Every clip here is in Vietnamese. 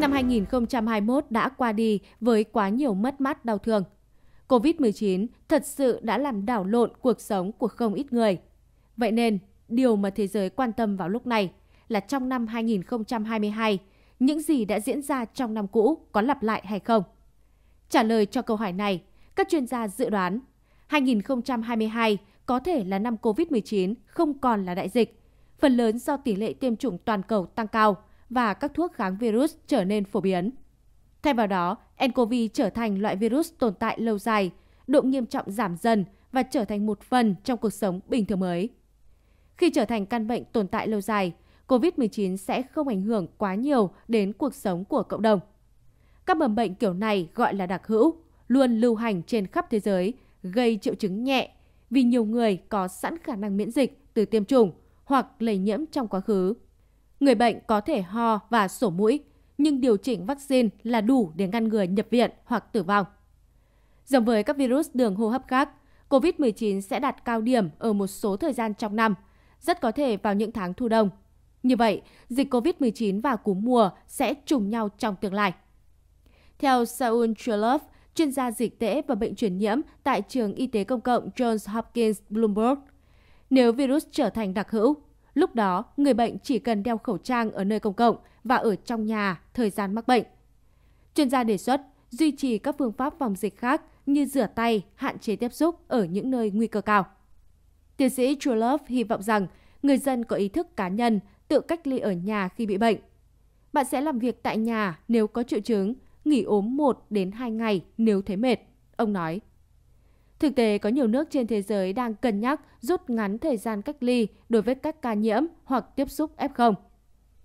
Năm 2021 đã qua đi với quá nhiều mất mát đau thương. Covid-19 thật sự đã làm đảo lộn cuộc sống của không ít người. Vậy nên, điều mà thế giới quan tâm vào lúc này là trong năm 2022, những gì đã diễn ra trong năm cũ có lặp lại hay không? Trả lời cho câu hỏi này, các chuyên gia dự đoán 2022 có thể là năm COVID-19 không còn là đại dịch, phần lớn do tỷ lệ tiêm chủng toàn cầu tăng cao – và các thuốc kháng virus trở nên phổ biến. Thay vào đó, ncov trở thành loại virus tồn tại lâu dài, độ nghiêm trọng giảm dần và trở thành một phần trong cuộc sống bình thường mới. Khi trở thành căn bệnh tồn tại lâu dài, COVID-19 sẽ không ảnh hưởng quá nhiều đến cuộc sống của cộng đồng. Các mầm bệnh kiểu này gọi là đặc hữu, luôn lưu hành trên khắp thế giới, gây triệu chứng nhẹ vì nhiều người có sẵn khả năng miễn dịch từ tiêm chủng hoặc lây nhiễm trong quá khứ người bệnh có thể ho và sổ mũi, nhưng điều chỉnh vaccine là đủ để ngăn ngừa nhập viện hoặc tử vong. Giống với các virus đường hô hấp khác, COVID-19 sẽ đạt cao điểm ở một số thời gian trong năm, rất có thể vào những tháng thu đông. Như vậy, dịch COVID-19 và cúm mùa sẽ trùng nhau trong tương lai. Theo Saul Chulov, chuyên gia dịch tễ và bệnh truyền nhiễm tại trường y tế công cộng Johns Hopkins Bloomberg, nếu virus trở thành đặc hữu, Lúc đó, người bệnh chỉ cần đeo khẩu trang ở nơi công cộng và ở trong nhà thời gian mắc bệnh. Chuyên gia đề xuất duy trì các phương pháp phòng dịch khác như rửa tay, hạn chế tiếp xúc ở những nơi nguy cơ cao. Tiến sĩ chulov hy vọng rằng người dân có ý thức cá nhân tự cách ly ở nhà khi bị bệnh. Bạn sẽ làm việc tại nhà nếu có triệu chứng, nghỉ ốm 1 đến 2 ngày nếu thấy mệt, ông nói. Thực tế có nhiều nước trên thế giới đang cân nhắc rút ngắn thời gian cách ly đối với các ca nhiễm hoặc tiếp xúc F0.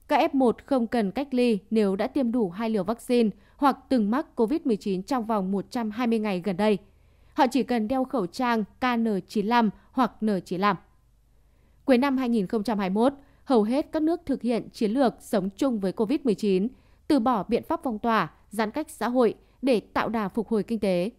Các F1 không cần cách ly nếu đã tiêm đủ hai liều vaccine hoặc từng mắc COVID-19 trong vòng 120 ngày gần đây. Họ chỉ cần đeo khẩu trang KN95 hoặc N95. Cuối năm 2021, hầu hết các nước thực hiện chiến lược sống chung với COVID-19, từ bỏ biện pháp phong tỏa, giãn cách xã hội để tạo đà phục hồi kinh tế.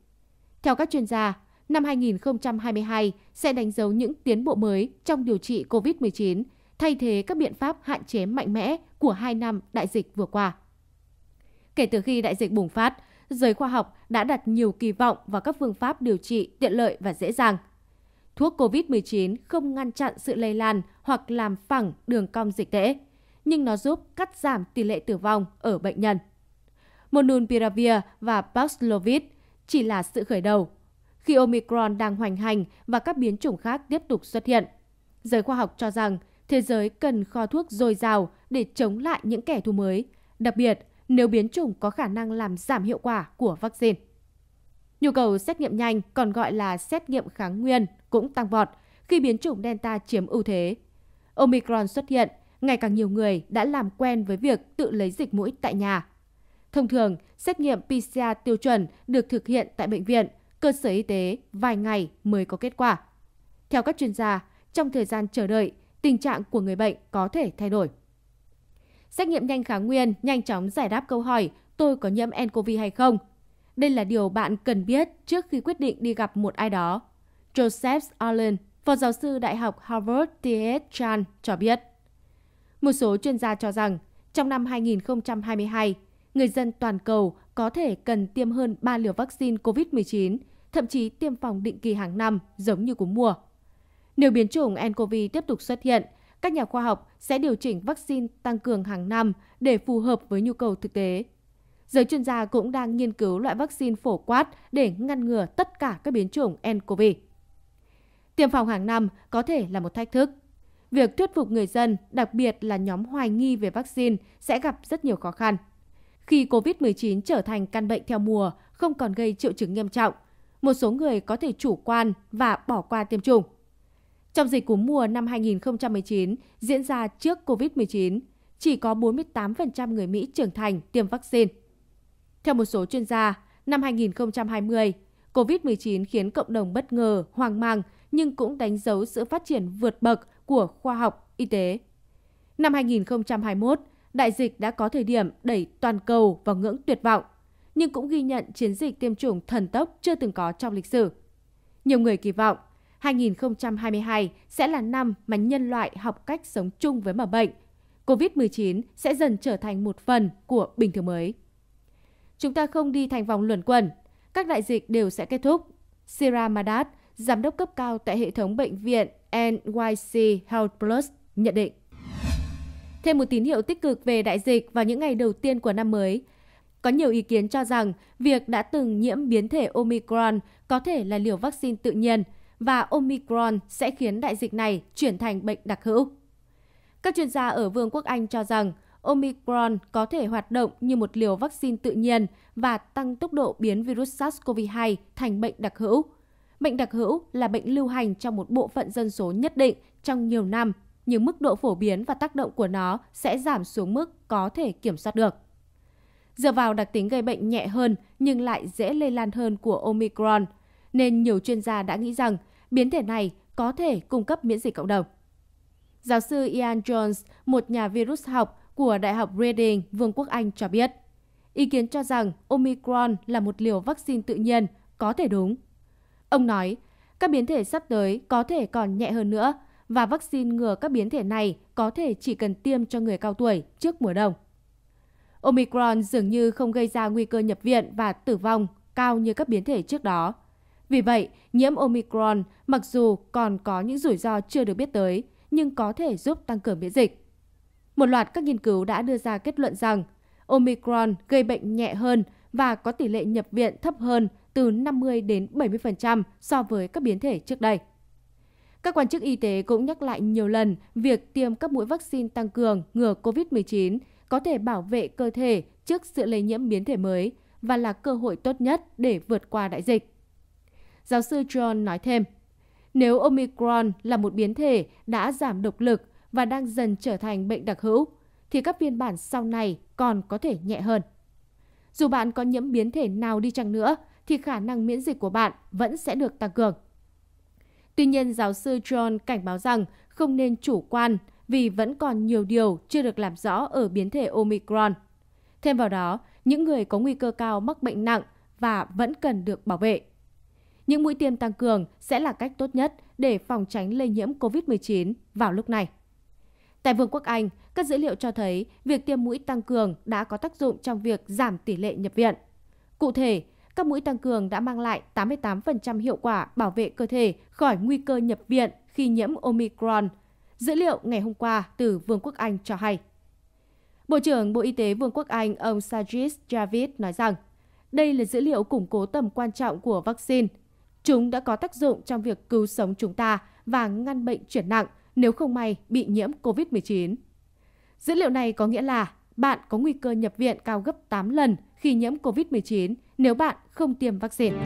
Theo các chuyên gia, năm 2022 sẽ đánh dấu những tiến bộ mới trong điều trị COVID-19, thay thế các biện pháp hạn chế mạnh mẽ của hai năm đại dịch vừa qua. Kể từ khi đại dịch bùng phát, giới khoa học đã đặt nhiều kỳ vọng vào các phương pháp điều trị tiện lợi và dễ dàng. Thuốc COVID-19 không ngăn chặn sự lây lan hoặc làm phẳng đường cong dịch tễ, nhưng nó giúp cắt giảm tỷ lệ tử vong ở bệnh nhân. Monunpiravir và Paxlovid chỉ là sự khởi đầu khi omicron đang hoành hành và các biến chủng khác tiếp tục xuất hiện. Giới khoa học cho rằng thế giới cần kho thuốc dồi dào để chống lại những kẻ thù mới, đặc biệt nếu biến chủng có khả năng làm giảm hiệu quả của vaccine. Nhu cầu xét nghiệm nhanh, còn gọi là xét nghiệm kháng nguyên, cũng tăng vọt khi biến chủng Delta chiếm ưu thế. Omicron xuất hiện, ngày càng nhiều người đã làm quen với việc tự lấy dịch mũi tại nhà. Thông thường, xét nghiệm PCR tiêu chuẩn được thực hiện tại bệnh viện cơ sở y tế vài ngày mới có kết quả. Theo các chuyên gia, trong thời gian chờ đợi, tình trạng của người bệnh có thể thay đổi. Xét nghiệm nhanh kháng nguyên nhanh chóng giải đáp câu hỏi tôi có nhiễm nCoV hay không? Đây là điều bạn cần biết trước khi quyết định đi gặp một ai đó. Joseph Allen, Phó giáo sư Đại học Harvard T.H. Chan cho biết. Một số chuyên gia cho rằng trong năm 2022, người dân toàn cầu có thể cần tiêm hơn 3 liều vaccine COVID-19 thậm chí tiêm phòng định kỳ hàng năm giống như cúm mùa. Nếu biến chủng ncov tiếp tục xuất hiện, các nhà khoa học sẽ điều chỉnh vaccine tăng cường hàng năm để phù hợp với nhu cầu thực tế. Giới chuyên gia cũng đang nghiên cứu loại vaccine phổ quát để ngăn ngừa tất cả các biến chủng ncov. Tiêm phòng hàng năm có thể là một thách thức. Việc thuyết phục người dân, đặc biệt là nhóm hoài nghi về vaccine, sẽ gặp rất nhiều khó khăn. Khi COVID-19 trở thành căn bệnh theo mùa, không còn gây triệu chứng nghiêm trọng, một số người có thể chủ quan và bỏ qua tiêm chủng. Trong dịch cúm mùa năm 2019 diễn ra trước COVID-19, chỉ có 48% người Mỹ trưởng thành tiêm vaccine. Theo một số chuyên gia, năm 2020, COVID-19 khiến cộng đồng bất ngờ, hoang mang nhưng cũng đánh dấu sự phát triển vượt bậc của khoa học, y tế. Năm 2021, đại dịch đã có thời điểm đẩy toàn cầu vào ngưỡng tuyệt vọng nhưng cũng ghi nhận chiến dịch tiêm chủng thần tốc chưa từng có trong lịch sử. Nhiều người kỳ vọng 2022 sẽ là năm mà nhân loại học cách sống chung với mầm bệnh. COVID-19 sẽ dần trở thành một phần của bình thường mới. Chúng ta không đi thành vòng luẩn quẩn, các đại dịch đều sẽ kết thúc. Sira Madad, giám đốc cấp cao tại hệ thống bệnh viện NYC Health Plus nhận định. Thêm một tín hiệu tích cực về đại dịch vào những ngày đầu tiên của năm mới có nhiều ý kiến cho rằng việc đã từng nhiễm biến thể Omicron có thể là liều vaccine tự nhiên và Omicron sẽ khiến đại dịch này chuyển thành bệnh đặc hữu. Các chuyên gia ở Vương quốc Anh cho rằng Omicron có thể hoạt động như một liều vaccine tự nhiên và tăng tốc độ biến virus SARS-CoV-2 thành bệnh đặc hữu. Bệnh đặc hữu là bệnh lưu hành trong một bộ phận dân số nhất định trong nhiều năm, nhưng mức độ phổ biến và tác động của nó sẽ giảm xuống mức có thể kiểm soát được. Dựa vào đặc tính gây bệnh nhẹ hơn nhưng lại dễ lây lan hơn của Omicron, nên nhiều chuyên gia đã nghĩ rằng biến thể này có thể cung cấp miễn dịch cộng đồng. Giáo sư Ian Jones, một nhà virus học của Đại học Reading, Vương quốc Anh cho biết, ý kiến cho rằng Omicron là một liều vaccine tự nhiên có thể đúng. Ông nói, các biến thể sắp tới có thể còn nhẹ hơn nữa và vaccine ngừa các biến thể này có thể chỉ cần tiêm cho người cao tuổi trước mùa đông omicron dường như không gây ra nguy cơ nhập viện và tử vong cao như các biến thể trước đó. Vì vậy, nhiễm omicron mặc dù còn có những rủi ro chưa được biết tới, nhưng có thể giúp tăng cường miễn dịch. Một loạt các nghiên cứu đã đưa ra kết luận rằng Omicron gây bệnh nhẹ hơn và có tỷ lệ nhập viện thấp hơn từ 50 đến 70% so với các biến thể trước đây. Các quan chức y tế cũng nhắc lại nhiều lần việc tiêm các mũi vaccine tăng cường ngừa COVID-19 có thể bảo vệ cơ thể trước sự lây nhiễm biến thể mới và là cơ hội tốt nhất để vượt qua đại dịch. Giáo sư John nói thêm, nếu Omicron là một biến thể đã giảm độc lực và đang dần trở thành bệnh đặc hữu, thì các phiên bản sau này còn có thể nhẹ hơn. Dù bạn có nhiễm biến thể nào đi chăng nữa, thì khả năng miễn dịch của bạn vẫn sẽ được tăng cường. Tuy nhiên, giáo sư John cảnh báo rằng không nên chủ quan vì vẫn còn nhiều điều chưa được làm rõ ở biến thể Omicron. Thêm vào đó, những người có nguy cơ cao mắc bệnh nặng và vẫn cần được bảo vệ. Những mũi tiêm tăng cường sẽ là cách tốt nhất để phòng tránh lây nhiễm COVID-19 vào lúc này. Tại Vương quốc Anh, các dữ liệu cho thấy việc tiêm mũi tăng cường đã có tác dụng trong việc giảm tỷ lệ nhập viện. Cụ thể, các mũi tăng cường đã mang lại 88% hiệu quả bảo vệ cơ thể khỏi nguy cơ nhập viện khi nhiễm Omicron Dữ liệu ngày hôm qua từ Vương quốc Anh cho hay. Bộ trưởng Bộ Y tế Vương quốc Anh ông Sajid Javid nói rằng đây là dữ liệu củng cố tầm quan trọng của vaccine. Chúng đã có tác dụng trong việc cứu sống chúng ta và ngăn bệnh chuyển nặng nếu không may bị nhiễm COVID-19. Dữ liệu này có nghĩa là bạn có nguy cơ nhập viện cao gấp 8 lần khi nhiễm COVID-19 nếu bạn không tiêm vaccine.